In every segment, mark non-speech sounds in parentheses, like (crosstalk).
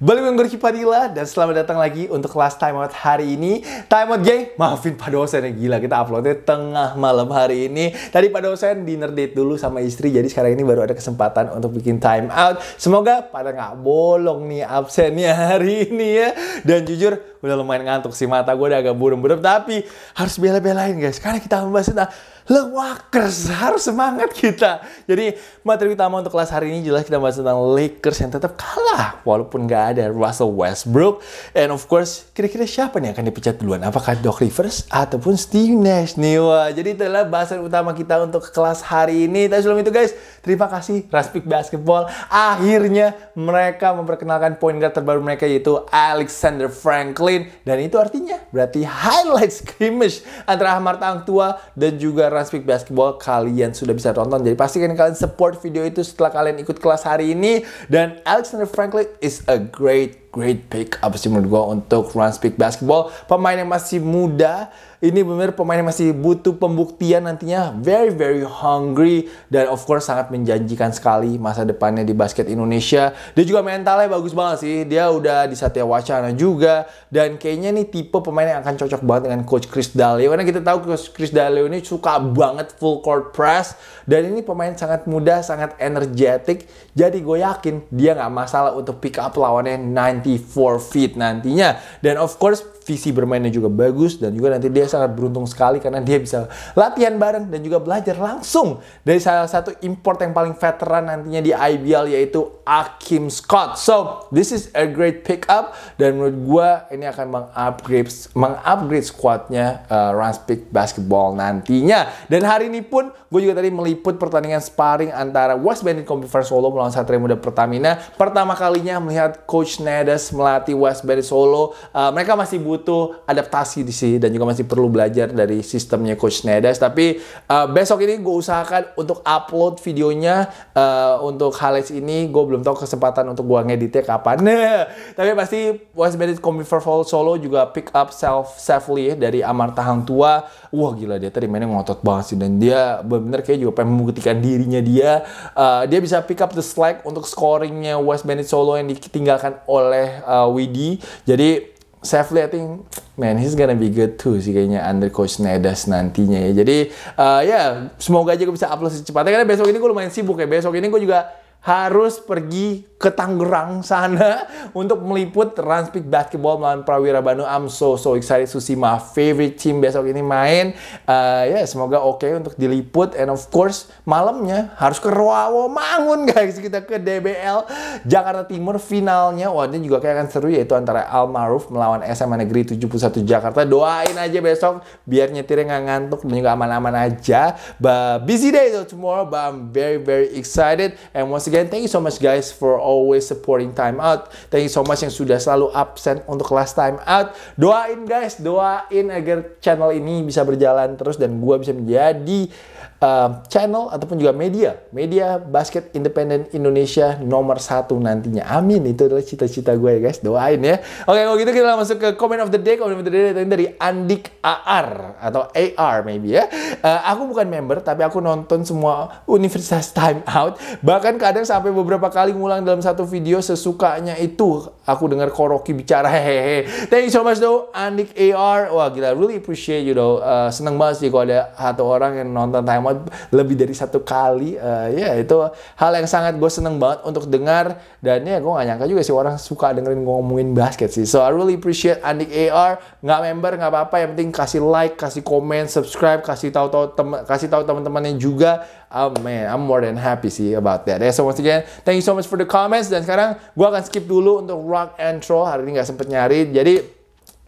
Balik dengan Gorky Padilla dan selamat datang lagi untuk last time out hari ini. time out geng, maafin Pak dosen ya gila kita uploadnya tengah malam hari ini. Tadi Pak dosen dinner date dulu sama istri jadi sekarang ini baru ada kesempatan untuk bikin time out Semoga pada nggak bolong nih absennya hari ini ya. Dan jujur udah lumayan ngantuk sih mata gue udah agak buram-buram tapi harus bela-belain guys karena kita membahas tentang Lakers harus semangat kita. Jadi materi utama untuk kelas hari ini jelas kita bahas tentang Lakers yang tetap kalah walaupun nggak ada Russell Westbrook. And of course, kira-kira siapa nih yang akan dipecat duluan? Apakah Doc Rivers ataupun Steve Nash nih? Wah, jadi itulah bahasan utama kita untuk kelas hari ini. Tapi sebelum itu guys, terima kasih Raspik Basketball. Akhirnya mereka memperkenalkan point guard terbaru mereka yaitu Alexander Franklin. Dan itu artinya berarti highlight scrimmage antara Ahmad Tua dan juga Transpik Basketball kalian sudah bisa tonton. Jadi pastikan kalian support video itu setelah kalian ikut kelas hari ini. Dan Alexander Franklin is a great great pick apa sih menurut gue untuk run Speed Basketball. Pemain yang masih muda, ini benar pemain yang masih butuh pembuktian nantinya. Very, very hungry. Dan of course sangat menjanjikan sekali masa depannya di basket Indonesia. Dia juga mentalnya bagus banget sih. Dia udah di Satya Wacana juga. Dan kayaknya nih tipe pemain yang akan cocok banget dengan Coach Chris Dalio. Karena kita tahu Coach Chris Dalio ini suka banget full court press. Dan ini pemain sangat muda, sangat energetik. Jadi gue yakin dia nggak masalah untuk pick up lawannya 9 94 feet nantinya. Dan of course visi bermainnya juga bagus dan juga nanti dia sangat beruntung sekali karena dia bisa latihan bareng dan juga belajar langsung dari salah satu import yang paling veteran nantinya di IBL yaitu Akim Scott. So, this is a great pick up dan menurut gue ini akan mengupgrade mengupgrade squadnya uh, Speed Basketball nantinya. Dan hari ini pun gue juga tadi meliput pertandingan sparring antara West Bandit Kompi Solo melawan Satria Muda Pertamina. Pertama kalinya melihat Coach Nedes melatih West Bandit Solo. Uh, mereka masih butuh butuh adaptasi di sini dan juga masih perlu belajar dari sistemnya Coach Nedas. Tapi uh, besok ini gue usahakan untuk upload videonya uh, untuk Halis ini. Gue belum tahu kesempatan untuk gue ngeditnya kapan. (laughs) tapi pasti West Bandit for Fall Solo juga pick up self safely ya dari Amar Tahang Tua. Wah gila dia tadi mainnya ngotot banget sih dan dia benar-benar kayak juga pengen membuktikan dirinya dia. Uh, dia bisa pick up the slack untuk scoringnya West Bandit Solo yang ditinggalkan oleh uh, Widi. Jadi Safely, I think, man, he's gonna be good too sih kayaknya under coach Nedas nantinya ya. Jadi, uh, ya, yeah, semoga aja gue bisa upload secepatnya. Karena besok ini gue lumayan sibuk ya. Besok ini gue juga harus pergi ke Tangerang sana (laughs) untuk meliput Transpik Basketball melawan Prawira Bandung. I'm so so excited to see my favorite team besok ini main. Uh, ya yeah, semoga oke okay untuk diliput and of course malamnya harus ke Rowo Mangun (laughs) guys kita ke DBL Jakarta Timur finalnya. Wah ini juga kayak akan seru yaitu antara Al Maruf melawan SMA Negeri 71 Jakarta. Doain aja besok biar nyetirnya nggak ngantuk dan juga aman-aman aja. But busy day though tomorrow but I'm very very excited and once again thank you so much guys for all always supporting time out. Thank you so much yang sudah selalu absen untuk last time out. Doain guys, doain agar channel ini bisa berjalan terus dan gue bisa menjadi uh, channel ataupun juga media. Media basket independen Indonesia nomor satu nantinya. Amin. Itu adalah cita-cita gue ya guys. Doain ya. Oke kalau gitu kita masuk ke comment of the day. Comment of the day dari Andik AR atau AR maybe ya. Uh, aku bukan member tapi aku nonton semua Universitas Time Out. Bahkan kadang sampai beberapa kali ngulang dalam satu video sesukanya itu. Aku dengar Koroki bicara hehehe. Thank you so much though Andik AR. Wah gila really appreciate you though. Uh, seneng banget sih kalau ada satu orang yang nonton timeout lebih dari satu kali uh, ya yeah, itu hal yang sangat gue seneng banget untuk dengar dan ya yeah, gue gak nyangka juga sih orang suka dengerin gue ngomongin basket sih so I really appreciate Andik AR nggak member nggak apa-apa yang penting kasih like kasih komen subscribe kasih tahu tahu teman kasih tahu teman-temannya juga oh man I'm more than happy sih about that yeah, so once again thank you so much for the comments dan sekarang gue akan skip dulu untuk rock and roll hari ini nggak sempet nyari jadi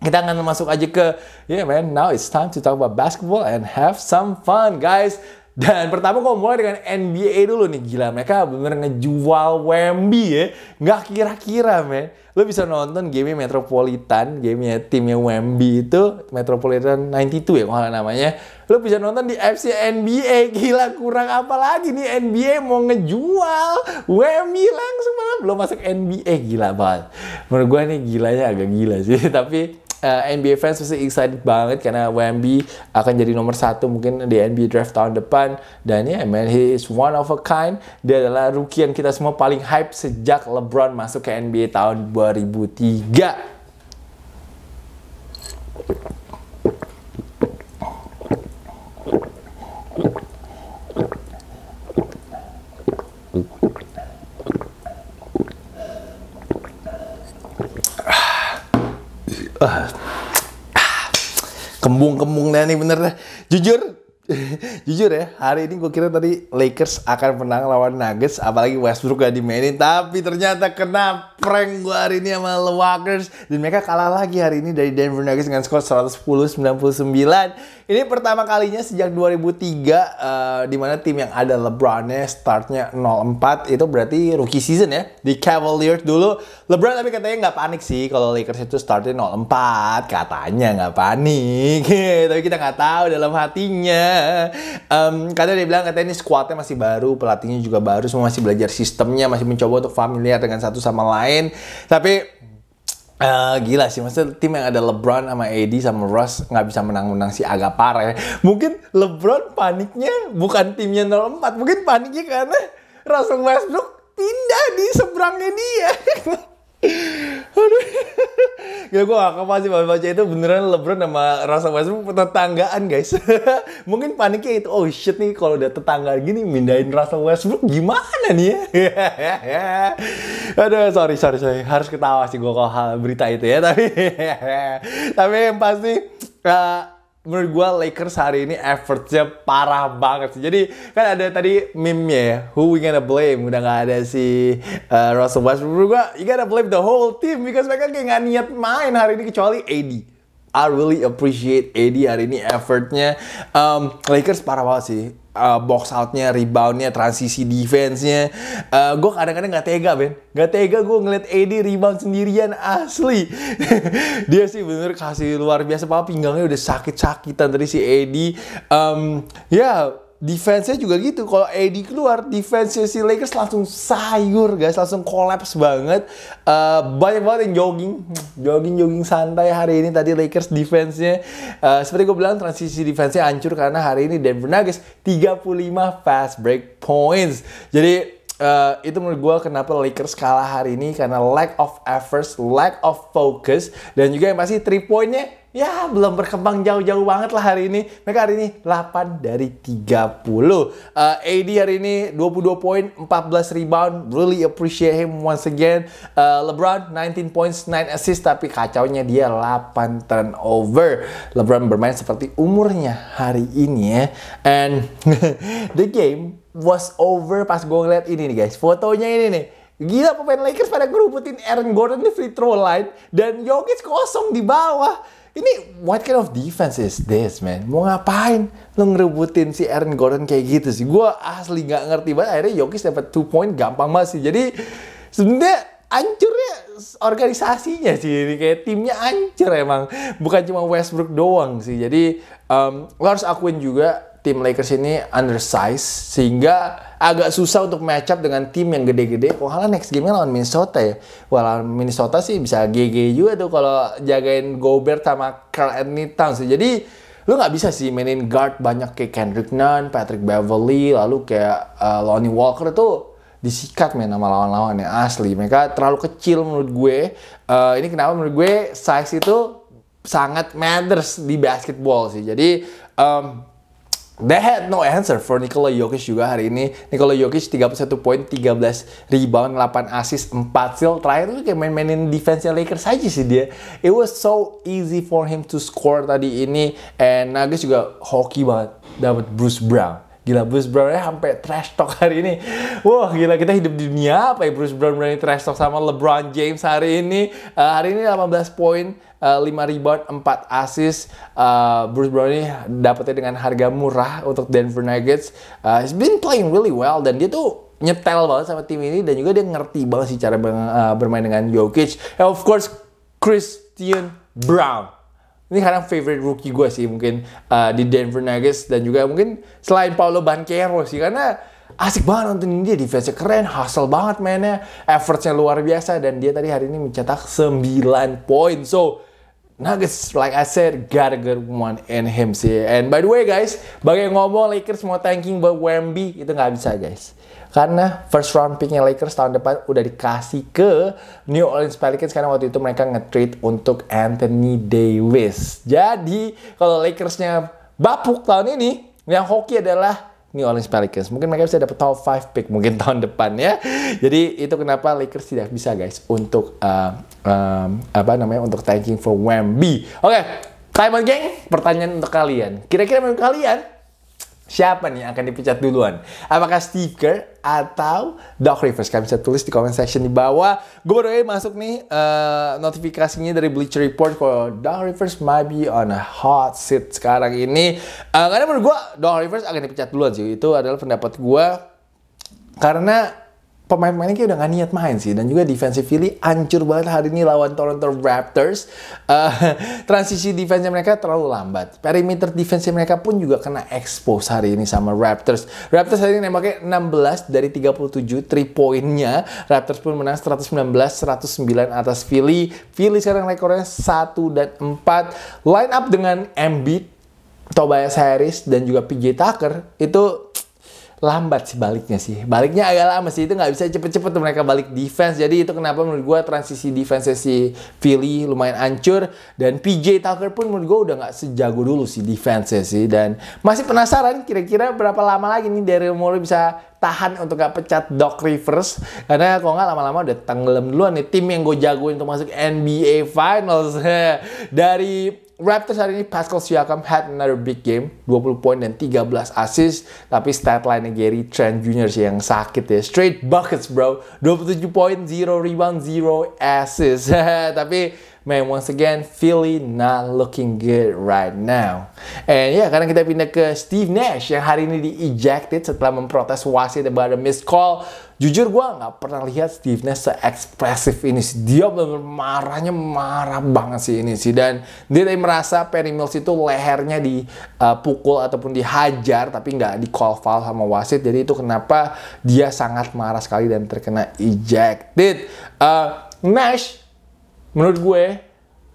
kita akan masuk aja ke yeah man now it's time to talk about basketball and have some fun guys dan pertama kok mulai dengan NBA dulu nih gila mereka bener ngejual Wemby ya nggak kira-kira men lo bisa nonton game Metropolitan game timnya Wemby itu Metropolitan 92 ya kalau namanya lo bisa nonton di FC NBA gila kurang apa lagi nih NBA mau ngejual Wemby langsung malah belum masuk NBA gila banget menurut gue nih gilanya agak gila sih (laughs) tapi uh, eh, NBA fans pasti excited banget karena Wemby akan jadi nomor satu mungkin di NBA draft tahun depan dan ya yeah, man he is one of a kind dia adalah rookie yang kita semua paling hype sejak LeBron masuk ke NBA tahun 2003 uh, ah, kembung-kembung nih bener deh. Jujur, (laughs) jujur ya, hari ini gue kira tadi Lakers akan menang lawan Nuggets, apalagi Westbrook gak dimainin, tapi ternyata kena prank gue hari ini sama Lakers, dan mereka kalah lagi hari ini dari Denver Nuggets dengan skor 110-99. Ini pertama kalinya sejak 2003 uh, eh, di mana tim yang ada LeBron-nya startnya 04 itu berarti rookie season ya. Di Cavaliers dulu LeBron tapi katanya nggak panik sih kalau Lakers itu startnya 04 katanya nggak panik. (laughs) tapi kita nggak tahu dalam hatinya. Um, katanya dia bilang katanya ini squadnya masih baru, pelatihnya juga baru, semua masih belajar sistemnya, masih mencoba untuk familiar dengan satu sama lain. Tapi Uh, gila sih, maksudnya tim yang ada LeBron sama AD sama Russ nggak bisa menang-menang sih agak parah ya. Mungkin LeBron paniknya bukan timnya 04, mungkin paniknya karena Russell Westbrook pindah di seberangnya dia. (laughs) Aduh. (laughs) gak gue gak pasti baca itu beneran Lebron sama rasa Westbrook tetanggaan guys. (laughs) Mungkin paniknya itu, oh shit nih kalau udah tetangga gini mindahin rasa Westbrook gimana nih ya? (laughs) Aduh sorry sorry sorry harus ketawa sih gue kalau berita itu ya tapi tapi yang pasti uh, menurut gue Lakers hari ini effortnya parah banget sih. Jadi kan ada tadi meme-nya ya, who we gonna blame? Udah gak ada si uh, Russell Westbrook. Menurut gue, you gotta blame the whole team because mereka kayak gak niat main hari ini kecuali AD. I really appreciate AD hari ini effortnya. Um, Lakers parah banget sih uh, box outnya, reboundnya, transisi defense-nya. Uh, gue kadang-kadang gak tega Ben, Gak tega gue ngeliat AD rebound sendirian asli. (laughs) dia sih bener kasih luar biasa, papa pinggangnya udah sakit-sakitan tadi si AD. Um, ya defense-nya juga gitu. Kalau AD keluar, defense-nya si Lakers langsung sayur, guys. Langsung collapse banget. Uh, banyak banget yang jogging. Jogging-jogging santai hari ini. Tadi Lakers defense-nya. Uh, seperti gue bilang, transisi defense-nya hancur karena hari ini Denver Nuggets 35 fast break points. Jadi, Uh, itu menurut gue kenapa Lakers kalah hari ini karena lack of efforts, lack of focus, dan juga yang pasti three pointnya ya belum berkembang jauh-jauh banget lah hari ini. Mereka hari ini 8 dari 30. Uh, AD hari ini 22 poin, 14 rebound. Really appreciate him once again. Uh, LeBron 19 points, 9 assist tapi kacaunya dia 8 turnover. LeBron bermain seperti umurnya hari ini ya. And (laughs) the game was over pas gue ngeliat ini nih guys. Fotonya ini nih. Gila pemain Lakers pada ngerubutin Aaron Gordon di free throw line dan Jokic kosong di bawah ini what kind of defense is this man mau ngapain lo ngerebutin si Aaron Gordon kayak gitu sih gue asli nggak ngerti banget akhirnya Jokic dapat two point gampang banget sih jadi sebenarnya ancurnya organisasinya sih ini kayak timnya ancur emang bukan cuma Westbrook doang sih jadi um, lo harus akuin juga tim Lakers ini undersize sehingga agak susah untuk match up dengan tim yang gede-gede. Wahala next game lawan Minnesota ya. Wah, lawan Minnesota sih bisa GG juga ya tuh kalau jagain Gobert sama Carl Anthony Towns. Ya. Jadi lu nggak bisa sih mainin guard banyak kayak Kendrick Nunn, Patrick Beverly, lalu kayak uh, Lonnie Walker tuh disikat main sama lawan-lawan yang asli. Mereka terlalu kecil menurut gue. Uh, ini kenapa menurut gue size itu sangat matters di basketball sih. Jadi um, They had no answer for Nikola Jokic juga hari ini. Nikola Jokic 31 poin, 13 rebound, 8 assist, 4 steal. Terakhir tuh kayak main-mainin defense Lakers aja sih dia. It was so easy for him to score tadi ini. And Nuggets juga hoki banget dapat Bruce Brown. Gila Bruce Brown ya sampai trash talk hari ini. Wah, wow, gila kita hidup di dunia apa ya Bruce Brown berani trash talk sama LeBron James hari ini. Uh, hari ini 18 poin, uh, eh, 5 rebound, 4 asis. Uh, Bruce Brown ini dapetnya dengan harga murah untuk Denver Nuggets. Uh, he's been playing really well dan dia tuh nyetel banget sama tim ini dan juga dia ngerti banget sih cara bermain dengan Jokic. And of course, Christian Brown ini sekarang favorite rookie gue sih mungkin uh, di Denver Nuggets dan juga mungkin selain Paulo Banquero sih karena asik banget nonton dia defense keren hustle banget mainnya effortnya luar biasa dan dia tadi hari ini mencetak 9 poin so Nuggets, like I said, gotta get one in him sih. And by the way guys, bagi yang ngomong Lakers mau tanking buat Wemby, itu nggak bisa guys karena first round picknya Lakers tahun depan udah dikasih ke New Orleans Pelicans karena waktu itu mereka nge-trade untuk Anthony Davis. Jadi kalau Lakersnya bapuk tahun ini, yang hoki adalah New Orleans Pelicans. Mungkin mereka bisa dapat top 5 pick mungkin (laughs) tahun depan ya. Jadi itu kenapa Lakers tidak bisa guys untuk uh, um, apa namanya untuk tanking for Wemby. Oke, okay. Time Gang, pertanyaan untuk kalian. Kira-kira menurut kalian Siapa nih yang akan dipecat duluan? Apakah stiker atau Doc Rivers? Kalian bisa tulis di comment section di bawah. Gue baru aja masuk nih uh, notifikasinya dari Bleacher Report kalau Doc Rivers might be on a hot seat sekarang ini. Uh, karena menurut gue Doc Rivers akan dipecat duluan sih. Itu adalah pendapat gue. Karena pemain-pemainnya kayak udah gak niat main sih dan juga defensively ancur banget hari ini lawan Toronto Raptors uh, (laughs) transisi defense mereka terlalu lambat perimeter defense mereka pun juga kena expose hari ini sama Raptors Raptors hari ini nembaknya 16 dari 37 3 poinnya Raptors pun menang 119 109 atas Philly Philly sekarang rekornya 1 dan 4 line up dengan Embiid Tobias Harris dan juga PJ Tucker itu lambat sih baliknya sih. Baliknya agak lama sih. Itu nggak bisa cepet-cepet mereka balik defense. Jadi itu kenapa menurut gue transisi defense si Philly lumayan ancur. Dan PJ Tucker pun menurut gue udah nggak sejago dulu sih defense sih. Dan masih penasaran kira-kira berapa lama lagi nih dari Murray bisa tahan untuk gak pecat Doc Rivers. Karena kalau nggak lama-lama udah tenggelam duluan nih tim yang gue jagoin untuk masuk NBA Finals. (laughs) dari Raptors hari ini Pascal Siakam had another big game, 20 poin dan 13 assist, tapi stat line Gary Trent Jr sih yang sakit ya. Straight buckets bro, 27 poin, 0 rebound, 0 assist. (laughs) tapi man, once again, Philly not looking good right now. And yeah, karena kita pindah ke Steve Nash yang hari ini di-ejected setelah memprotes wasit about a missed call. Jujur gue nggak pernah lihat Steve Nash se-ekspresif ini sih. Dia benar bener marahnya marah banget sih ini sih. Dan dia tadi merasa Perry Mills itu lehernya dipukul uh, ataupun dihajar tapi nggak di call foul sama wasit. Jadi itu kenapa dia sangat marah sekali dan terkena ejected. Uh, Nash menurut gue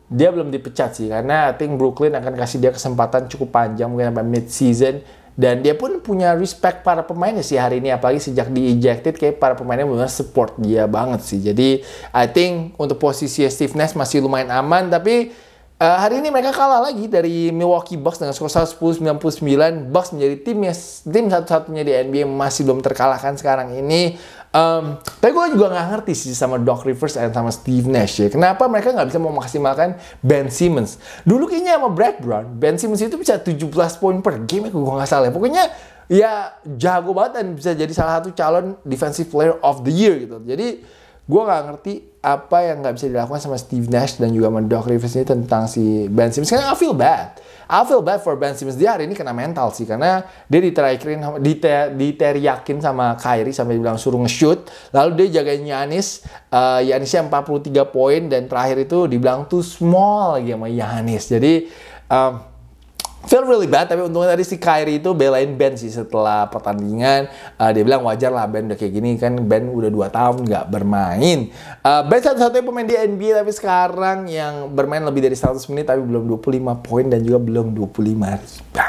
dia belum dipecat sih karena I think Brooklyn akan kasih dia kesempatan cukup panjang mungkin sampai mid season dan dia pun punya respect para pemainnya sih hari ini apalagi sejak di ejected kayak para pemainnya benar support dia banget sih jadi I think untuk posisi Steve Nash masih lumayan aman tapi uh, hari ini mereka kalah lagi dari Milwaukee Bucks dengan skor 110-99 Bucks menjadi tim yang tim satu-satunya di NBA masih belum terkalahkan sekarang ini Um, tapi gue juga nggak ngerti sih sama Doc Rivers dan sama Steve Nash ya. Kenapa mereka nggak bisa memaksimalkan Ben Simmons? Dulu kayaknya sama Brad Brown, Ben Simmons itu bisa 17 poin per game, ya. gue nggak salah. ya. Pokoknya ya jago banget dan bisa jadi salah satu calon defensive player of the year gitu. Jadi gue gak ngerti apa yang gak bisa dilakukan sama Steve Nash dan juga sama Doc Rivers ini tentang si Ben Simmons. Karena I feel bad. I feel bad for Ben Simmons. Dia hari ini kena mental sih. Karena dia diterakin, diter, diteriakin sama Kyrie sampai bilang suruh nge-shoot. Lalu dia jagain Yanis. Uh, Yanisnya 43 poin. Dan terakhir itu dibilang too small lagi sama Yanis. Jadi... Um, Feel really bad, tapi untungnya tadi si Kyrie itu belain Ben sih setelah pertandingan. Uh, dia bilang wajar lah Ben udah kayak gini kan Ben udah 2 tahun nggak bermain. Uh, ben satu-satunya pemain di NBA tapi sekarang yang bermain lebih dari 100 menit tapi belum 25 poin dan juga belum 25 riba.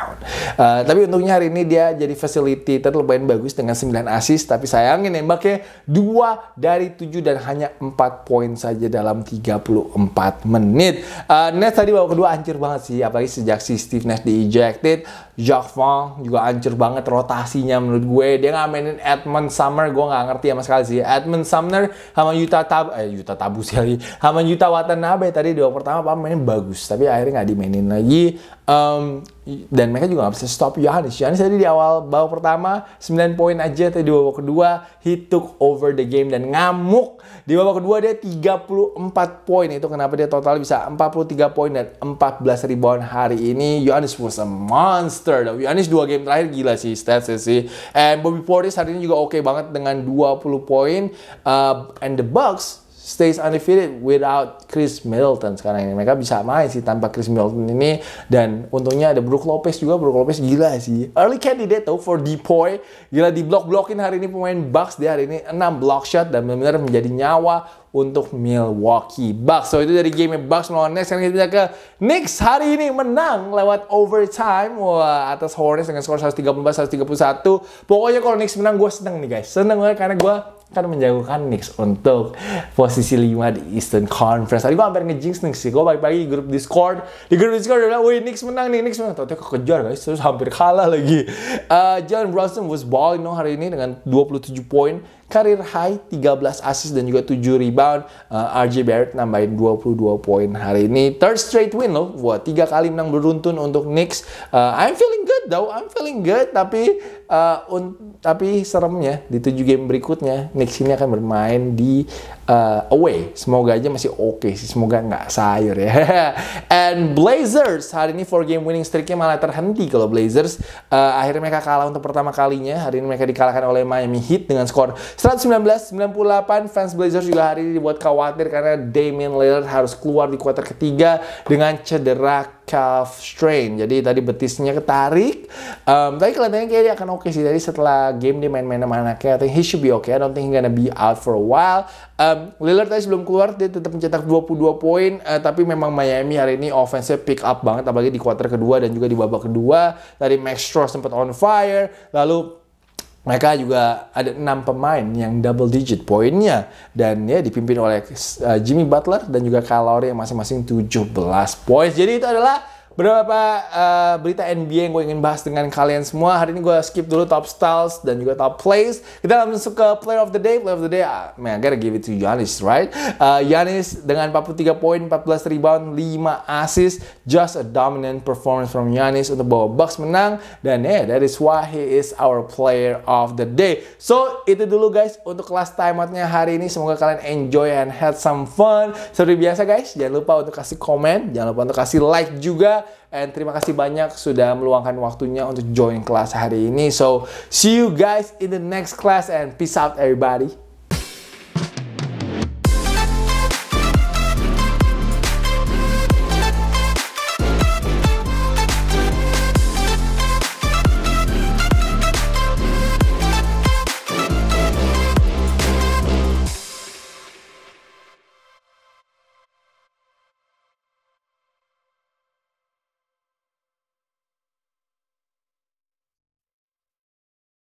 Uh, tapi untungnya hari ini dia jadi facility lumayan bagus dengan 9 assist tapi sayangnya nembaknya dua dari 7 dan hanya 4 poin saja dalam 34 menit. Uh, Nets tadi babak kedua hancur banget sih apalagi sejak si Steve Nash di ejected Jaffa juga hancur banget rotasinya menurut gue. Dia nggak mainin Edmund Sumner, gue nggak ngerti sama sekali sih. Edmund Sumner sama Yuta Tab, eh Yuta Tabu lagi. sama Yuta Watanabe tadi dua pertama apa mainin bagus, tapi akhirnya nggak dimainin lagi. Um, dan mereka juga nggak bisa stop Yohanes. Yohanes tadi di awal babak pertama 9 poin aja, tadi di babak kedua he took over the game dan ngamuk. Di babak kedua dia 34 poin. Itu kenapa dia total bisa 43 poin dan 14 ribuan hari ini. Yohanes was a monster monster. Anies dua game terakhir gila sih statsnya sih. And Bobby Portis hari ini juga oke okay banget dengan 20 poin. Uh, and the Bucks stays undefeated without Chris Middleton sekarang ini. Mereka bisa main sih tanpa Chris Middleton ini dan untungnya ada Brook Lopez juga. Brook Lopez gila sih. Early candidate tuh for Depoy. Gila di block blokin hari ini pemain Bucks di hari ini 6 block shot dan benar-benar menjadi nyawa untuk Milwaukee Bucks. So itu dari game Bucks melawan Knicks. Sekarang kita ke Knicks hari ini menang lewat overtime. Wah, atas Hornets dengan skor 134 131 Pokoknya kalau Knicks menang gue seneng nih guys. Seneng banget karena gue kan menjagokan Knicks untuk posisi 5 di Eastern Conference. Tadi gue hampir ngejinx Knicks sih. Gue pagi-pagi di grup Discord. Di grup Discord udah bilang, wih Knicks menang nih, Knicks menang. Tau kekejar guys, terus hampir kalah lagi. Uh, eh, John Brunson was balling no hari ini dengan 27 poin. Karir high 13 assist dan juga 7 rebound. Uh, eh, RJ Barrett nambahin 22 poin hari ini. Third straight win loh. Buat tiga kali menang beruntun untuk Knicks. Uh, I'm feeling good though. I'm feeling good. Tapi uh, un tapi seremnya di 7 game berikutnya Knicks ini akan bermain di uh, away. Semoga aja masih oke okay sih, semoga nggak sayur ya. (laughs) And Blazers hari ini 4 game winning streaknya malah terhenti kalau Blazers uh, akhirnya mereka kalah untuk pertama kalinya. Hari ini mereka dikalahkan oleh Miami Heat dengan skor 119-98. Fans Blazers juga hari ini dibuat khawatir karena Damian Lillard harus keluar di kuarter ketiga dengan cedera calf strain. Jadi tadi betisnya ketarik. Um, tapi kelihatannya kayak dia akan oke okay sih. Jadi setelah game dia main-main sama anaknya, I think he should be okay. I don't think he gonna be out for a while. Um, Lillard tadi sebelum keluar dia tetap mencetak 22 poin. Uh, tapi memang Miami hari ini offense pick up banget. Apalagi di quarter kedua dan juga di babak kedua. Tadi Max Strauss sempat on fire. Lalu mereka juga ada enam pemain yang double digit poinnya dan ya dipimpin oleh uh, Jimmy Butler dan juga Kalori yang masing-masing 17 poin. Jadi itu adalah berapa uh, eh, berita NBA yang gue ingin bahas dengan kalian semua. Hari ini gue skip dulu top styles dan juga top plays. Kita langsung ke player of the day. Player of the day, uh, man, I gotta give it to Giannis, right? Uh, dengan 43 poin, 14 rebound, 5 assist. Just a dominant performance from Giannis untuk bawa Bucks menang. Dan yeah, that is why he is our player of the day. So, itu dulu guys untuk kelas timeoutnya hari ini. Semoga kalian enjoy and had some fun. Seperti biasa guys, jangan lupa untuk kasih komen, jangan lupa untuk kasih like juga and terima kasih banyak sudah meluangkan waktunya untuk join kelas hari ini. So, see you guys in the next class and peace out everybody.